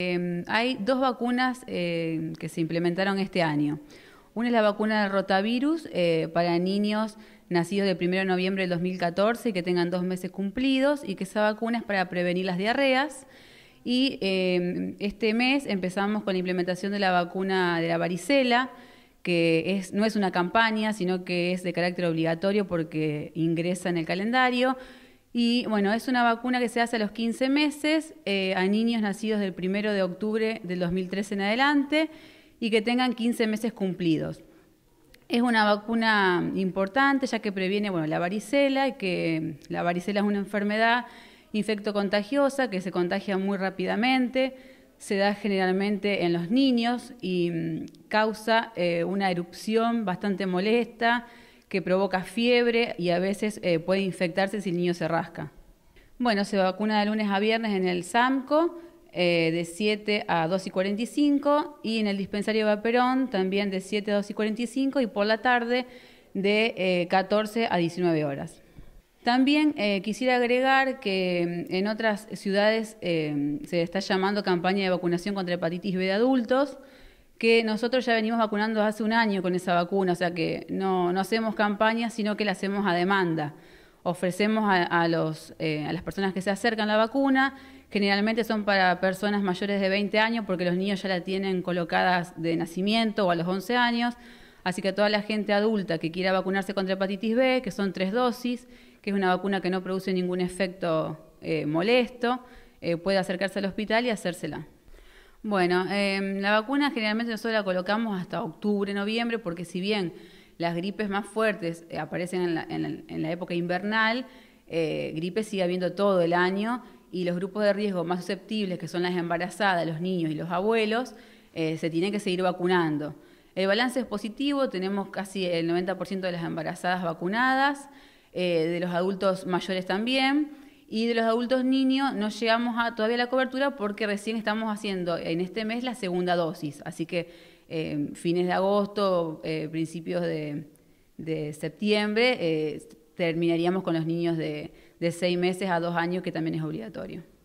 Em, hay dos vacunas em, que se implementaron este año. Una es la vacuna de rotavirus eh, para niños nacidos del primero de noviembre del 2014 y que tengan dos meses cumplidos y que esa vacuna es para prevenir las diarreas. Y em, este mes empezamos con la implementación de la vacuna de la varicela, que no es una campaña, sino que es de carácter obligatorio porque ingresa en el calendario. Y bueno, es una vacuna que se hace a los 15 meses eh, a niños nacidos del 1 de octubre del 2013 en adelante y que tengan 15 meses cumplidos. Es una vacuna importante ya que previene la varicela y que la varicela es una enfermedad infectocontagiosa que se contagia muy rápidamente, se da generalmente en los niños y mm, causa eh, una erupción bastante molesta, que provoca fiebre y a veces eh, puede infectarse si el niño se rasca. Bueno, se vacuna de lunes a viernes en el SAMCO eh, de 7 a 2 y 45 y en el dispensario Vaperón también de 7 a 2 y 45 y por la tarde de 14 eh, a 19 horas. También quisiera agregar que mm, en otras ciudades se está llamando campaña de vacunación contra hepatitis B de adultos que nosotros ya venimos vacunando hace un año con esa vacuna, o sea que no, hacemos campaña, sino que la hacemos a demanda. Ofrecemos a, los, eh, a las personas que se acercan la vacuna, generalmente son para personas mayores de 20 años, porque los niños ya la tienen colocadas de nacimiento o a los 11 años, así que toda la gente adulta que quiera vacunarse contra hepatitis B, que son tres dosis, que es una vacuna que no produce ningún efecto eh, molesto, eh, puede acercarse al hospital y hacérsela. Bueno, em, la vacuna generalmente nosotros la colocamos hasta octubre, noviembre, porque si bien las gripes más fuertes eh, aparecen en la, época invernal, eh, gripe sigue habiendo todo el año y los grupos de riesgo más susceptibles, que son las embarazadas, los niños y los abuelos, eh, se tienen que seguir vacunando. El balance es positivo, tenemos casi el 90% de las embarazadas vacunadas, eh, de los adultos mayores también y de los adultos niños no llegamos a todavía la cobertura porque recién estamos haciendo en este mes la segunda dosis, así que eh, fines de agosto, eh, principios de, septiembre, eh, terminaríamos con los niños de seis meses a dos años, que también es obligatorio.